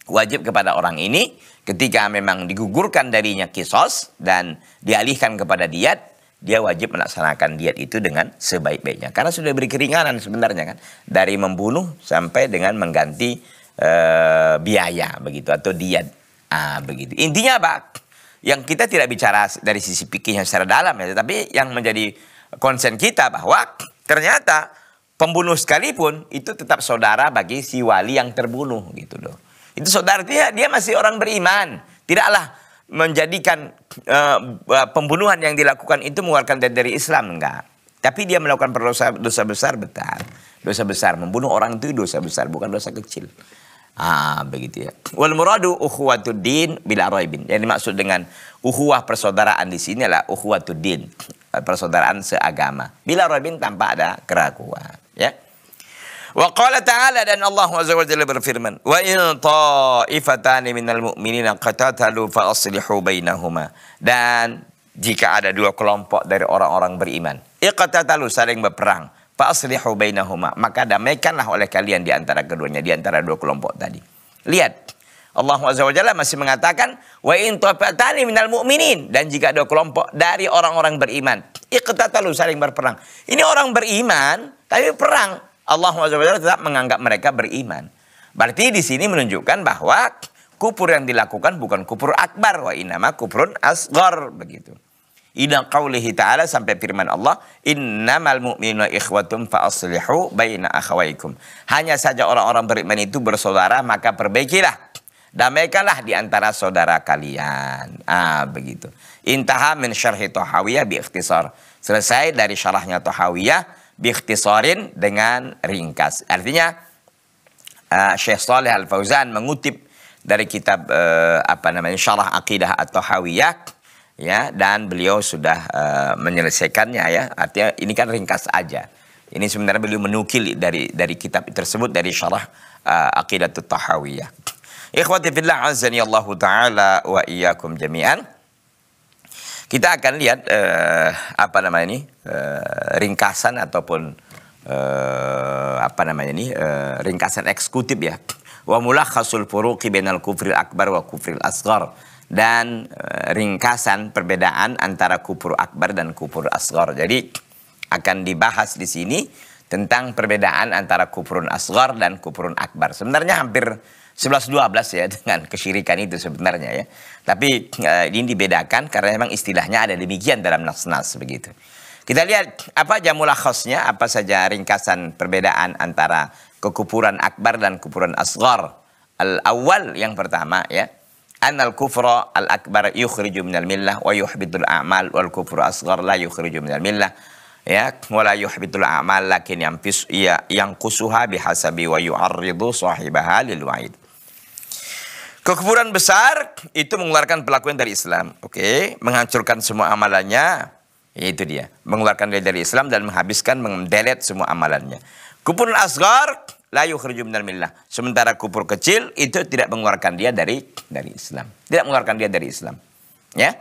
wajib kepada orang ini ketika memang digugurkan darinya kisos dan dialihkan kepada diet dia wajib melaksanakan diet itu dengan sebaik-baiknya. Karena sudah beri keringanan sebenarnya kan. Dari membunuh sampai dengan mengganti e, biaya begitu atau diet. Ah, begitu. Intinya apa? Yang kita tidak bicara dari sisi pikirnya secara dalam ya. tapi yang menjadi konsen kita bahwa ternyata pembunuh sekalipun itu tetap saudara bagi si wali yang terbunuh gitu loh. Itu saudara dia dia masih orang beriman. Tidaklah menjadikan uh, pembunuhan yang dilakukan itu mengeluarkan dia dari Islam enggak. Tapi dia melakukan dosa, dosa besar betul. Dosa besar membunuh orang itu dosa besar bukan dosa kecil. Ah, begitu ya. Wal muradu ukhuwatuddin din bila raibin. Yang dimaksud dengan ukhuwah persaudaraan di sini adalah ukhuwatuddin. Eh, persaudaraan seagama. Bila robin tanpa ada keraguan. Ya. Wa qala ta'ala dan Allah Azza wa Jalla berfirman, "Wa in ta'ifatani minal mu'minina qatatalu fa aslihu bainahuma." Dan jika ada dua kelompok dari orang-orang beriman, iqatatalu saling berperang, fa aslihu bainahuma, maka damaikanlah oleh kalian di antara keduanya, di antara dua kelompok tadi. Lihat, Allah Azza masih mengatakan wa in tani minal mu'minin dan jika ada kelompok dari orang-orang beriman iqtatalu saling berperang. Ini orang beriman tapi perang. Allah Azza tetap menganggap mereka beriman. Berarti di sini menunjukkan bahwa kupur yang dilakukan bukan kupur akbar wa inama kuprun asgar begitu ila qaulihi ta'ala sampai firman Allah innamal mu'minu ikhwatum fa aslihu baina akhawaikum hanya saja orang-orang beriman itu bersaudara maka perbaikilah Damaikanlah di antara saudara kalian. Ah, begitu. Intaha min syarhi Tohawiyah bi Selesai dari syarahnya Tohawiyah bi ikhtisarin dengan ringkas. Artinya, uh, Syekh Saleh Al-Fauzan mengutip dari kitab uh, apa namanya Syarah Aqidah atau Hawiyah ya dan beliau sudah uh, menyelesaikannya ya artinya ini kan ringkas aja ini sebenarnya beliau menukil dari dari kitab tersebut dari syarah uh, eh, aqidatut tahawiyah Ikhwati fillah azani Allahu taala wa iyyakum jami'an. Kita akan lihat eh, apa namanya ini eh, ringkasan ataupun eh, apa namanya ini eh, ringkasan eksekutif ya. Wa mulakhasul furuqi bainal kufril akbar wa kufril asghar dan eh, ringkasan perbedaan antara kufur akbar dan kufur asghar. Jadi akan dibahas di sini tentang perbedaan antara kufurun asgar dan kufurun akbar. Sebenarnya hampir 11-12 ya dengan kesyirikan itu sebenarnya ya. Tapi uh, ini dibedakan karena memang istilahnya ada demikian dalam nas-nas begitu. Kita lihat apa aja mulakhasnya, apa saja ringkasan perbedaan antara kekufuran akbar dan kufuran asgar. Al-awwal yang pertama ya. An al-kufra al-akbar yukhriju minal millah wa yuhbitul a'mal wal kufru asgar la yukhriju minal millah ya wala yuhbitul amal lakin yang fis ya yang kusuha bihasabi wa yu'arridu sahibaha lil wa'id Kekufuran besar itu mengeluarkan pelaku dari Islam, oke, okay? menghancurkan semua amalannya, itu dia, mengeluarkan dia dari Islam dan menghabiskan mendelet semua amalannya. Kufur asgar la yukhriju minal millah. Sementara kufur kecil itu tidak mengeluarkan dia dari dari Islam, tidak mengeluarkan dia dari Islam. Ya,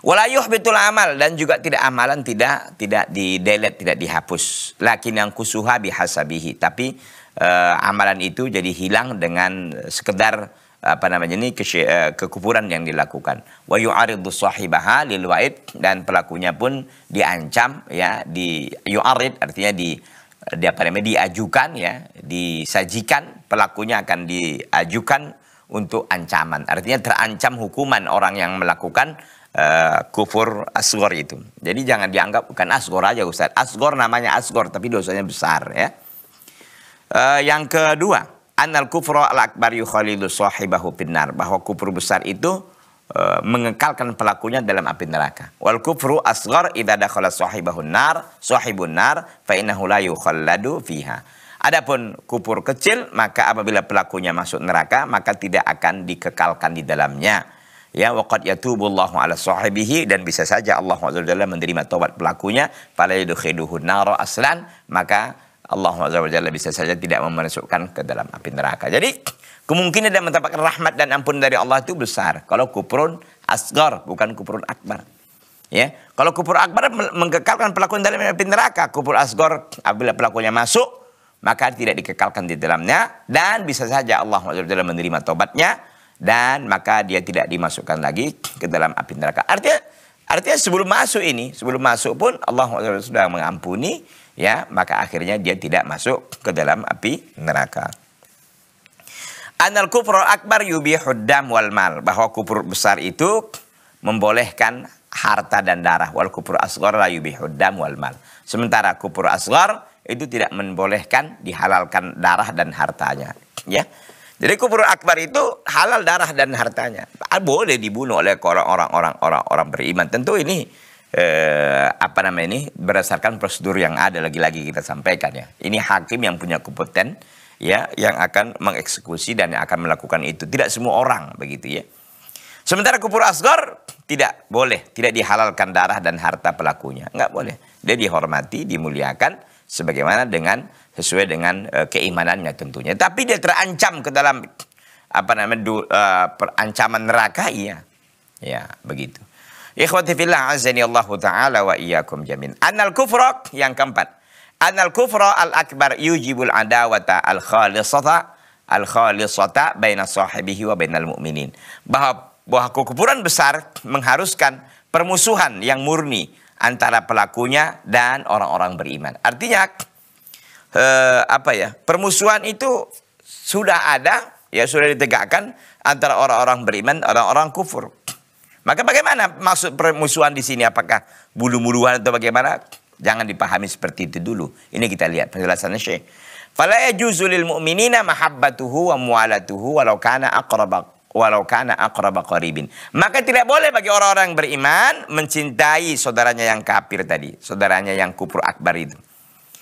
Walayuh betul amal dan juga tidak amalan tidak tidak di delete tidak dihapus. Lakin yang kusuha bihasabihi tapi uh, amalan itu jadi hilang dengan sekedar apa namanya ini ke, eh, yang dilakukan. Wa yu'aridu sahibaha lil wa'id dan pelakunya pun diancam ya di yu'arid artinya di di apa namanya diajukan ya, disajikan pelakunya akan diajukan untuk ancaman. Artinya terancam hukuman orang yang melakukan uh, kufur asgor itu. Jadi jangan dianggap bukan asgor aja Ustaz. Asgor namanya asgor tapi dosanya besar ya. Uh, yang kedua, anal kufro al akbar yukhalidu sahibahu binar. Bahwa kufur besar itu uh, mengekalkan pelakunya dalam api neraka. Wal kufru asgor idza dakhala sahibahu nar, sahibun nar fa innahu la yukhalladu fiha. Adapun kupur kecil, maka apabila pelakunya masuk neraka, maka tidak akan dikekalkan di dalamnya ya waqad yatubullahu ala sahibihi dan bisa saja Allah Azza menerima tobat pelakunya fala yadkhiluhu nara aslan maka Allah Azza bisa saja tidak memasukkan ke dalam api neraka. Jadi kemungkinan dan mendapatkan rahmat dan ampun dari Allah itu besar. Kalau kufrun asgar bukan kufrun akbar. Ya, kalau kufur akbar mengkekalkan pelakunya dalam api neraka, kufur asgor apabila pelakunya masuk maka tidak dikekalkan di dalamnya dan bisa saja Allah Azza menerima tobatnya dan maka dia tidak dimasukkan lagi ke dalam api neraka. Artinya artinya sebelum masuk ini, sebelum masuk pun Allah sudah mengampuni ya, maka akhirnya dia tidak masuk ke dalam api neraka. Anal kufur akbar yubi wal mal. Bahwa kufur besar itu membolehkan harta dan darah. Wal kufur asgar la yubihud wal mal. Sementara kufur asgar itu tidak membolehkan dihalalkan darah dan hartanya. Ya, jadi kubur akbar itu halal darah dan hartanya. Ah, boleh dibunuh oleh orang-orang orang-orang beriman. Tentu ini eh, apa namanya ini berdasarkan prosedur yang ada lagi-lagi kita sampaikan ya. Ini hakim yang punya kompeten ya yang akan mengeksekusi dan yang akan melakukan itu. Tidak semua orang begitu ya. Sementara kubur asgar tidak boleh, tidak dihalalkan darah dan harta pelakunya. Enggak boleh. Dia dihormati, dimuliakan sebagaimana dengan sesuai dengan uh, keimanannya tentunya. Tapi dia terancam ke dalam apa namanya du, uh, perancaman neraka iya. Ya, begitu. Ikhwati fillah azani Allah taala wa iyyakum jamin. Anal kufra yang keempat. Anal kufra al akbar yujibul adawata al khalisata al khalisata baina sahibihi wa bainal mu'minin. Bahwa bahwa kekufuran besar mengharuskan permusuhan yang murni antara pelakunya dan orang-orang beriman. Artinya eh, apa ya permusuhan itu sudah ada ya sudah ditegakkan antara orang-orang beriman orang-orang kufur. Maka bagaimana maksud permusuhan di sini? Apakah bulu-buluan atau bagaimana? Jangan dipahami seperti itu dulu. Ini kita lihat penjelasannya Syekh. Fala yajuzu lil mu'minina mahabbatuhu wa mu'alatuhu walau kana aqraba walau kana aqraba qaribin. Maka tidak boleh bagi orang-orang beriman mencintai saudaranya yang kafir tadi, saudaranya yang kufur akbar itu.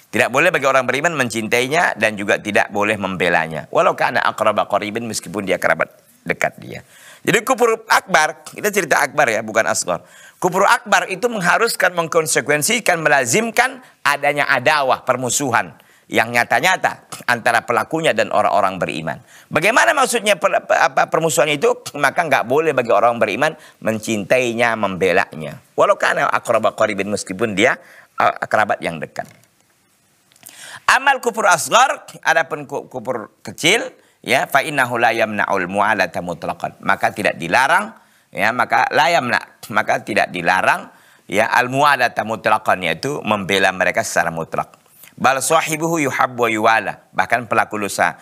Tidak boleh bagi orang beriman mencintainya dan juga tidak boleh membelanya. Walau karena akraba qaribin meskipun dia kerabat dekat dia. Jadi kupur akbar, kita cerita akbar ya, bukan asgar. Kupur akbar itu mengharuskan, mengkonsekuensikan, melazimkan adanya adawah, permusuhan. Yang nyata-nyata antara pelakunya dan orang-orang beriman. Bagaimana maksudnya per, apa, permusuhan itu? Maka nggak boleh bagi orang beriman mencintainya, membelanya. Walau karena akraba qaribin meskipun dia kerabat yang dekat. Amal kufur asgar, adapun kufur kecil, ya fa innahu la yamna'ul mu'alata mutlaqan. Maka tidak dilarang, ya maka la yamna, maka tidak dilarang ya al mu'alata mutlaqan yaitu membela mereka secara mutlak. Bal sahibuhu yuhabbu yuwala. Bahkan pelaku dosa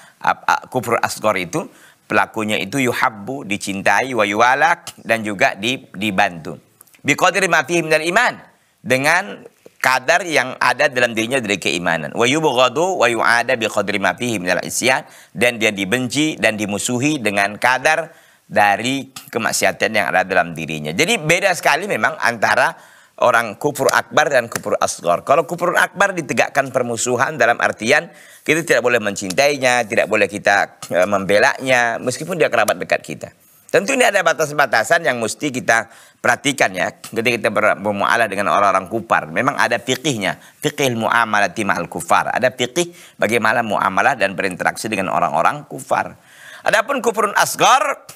kufur asgar itu pelakunya itu yuhabbu dicintai wa yuwala dan juga dibantu. Bikau terima ma fihi iman dengan kadar yang ada dalam dirinya dari keimanan. Wa yubghadu wa yu'ada bi qadri ma fihi minal isyan dan dia dibenci dan dimusuhi dengan kadar dari kemaksiatan yang ada dalam dirinya. Jadi beda sekali memang antara orang kufur akbar dan kufur asghar. Kalau kufur akbar ditegakkan permusuhan dalam artian kita tidak boleh mencintainya, tidak boleh kita eh, nya meskipun dia kerabat dekat kita. Tentu ini ada batas-batasan yang mesti kita perhatikan ya. Ketika kita bermuamalah dengan orang-orang kufar. Memang ada fikihnya. Fikih muamalah timah kufar Ada fikih bagaimana muamalah dan berinteraksi dengan orang-orang kufar. Adapun kufurun asgar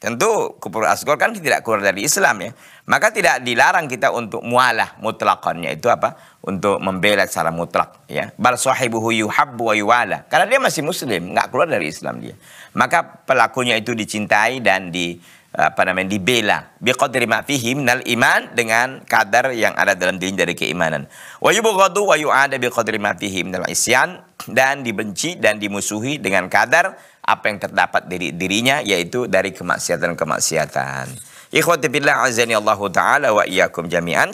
Tentu kufur asgor kan tidak keluar dari Islam ya. Maka tidak dilarang kita untuk mualah mutlakannya itu apa? Untuk membela secara mutlak ya. Bal sahibuhu yuhabbu wa yuwala. Karena dia masih muslim, nggak keluar dari Islam dia. Maka pelakunya itu dicintai dan di apa namanya dibela qadri ma fihi minal iman dengan kadar yang ada dalam diri dari keimanan wa yubghadu wa yu'ada qadri ma fihi minal isyan dan dibenci dan dimusuhi dengan kadar apa yang terdapat dari dirinya yaitu dari kemaksiatan-kemaksiatan. Ikhwati billah azani Allahu taala wa iyyakum jami'an.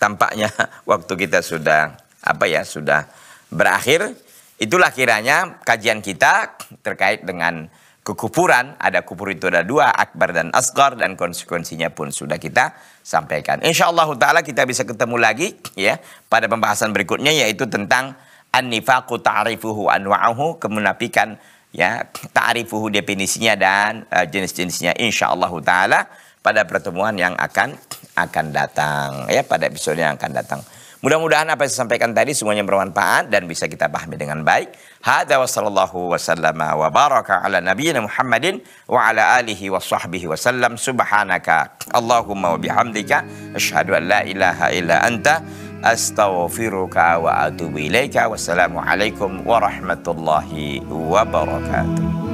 Tampaknya waktu kita sudah apa ya sudah berakhir. Itulah kiranya kajian kita terkait dengan kekupuran. Ada kubur itu ada dua, akbar dan asgar dan konsekuensinya pun sudah kita sampaikan. Insya Allah taala kita bisa ketemu lagi ya pada pembahasan berikutnya yaitu tentang an-nifaqu ta'rifuhu anwa'uhu kemunafikan ya ta'rifuhu definisinya dan uh, jenis-jenisnya insyaallah taala pada pertemuan yang akan akan datang ya pada episode yang akan datang. Mudah-mudahan apa yang saya sampaikan tadi semuanya bermanfaat dan bisa kita pahami dengan baik. Hadza wa sallallahu wa baraka ala nabiyyina Muhammadin wa ala alihi wa sahbihi wa subhanaka Allahumma wa bihamdika asyhadu an la ilaha illa anta astaghfiruka wa atubu ilaika. alaikum warahmatullahi wabarakatuh.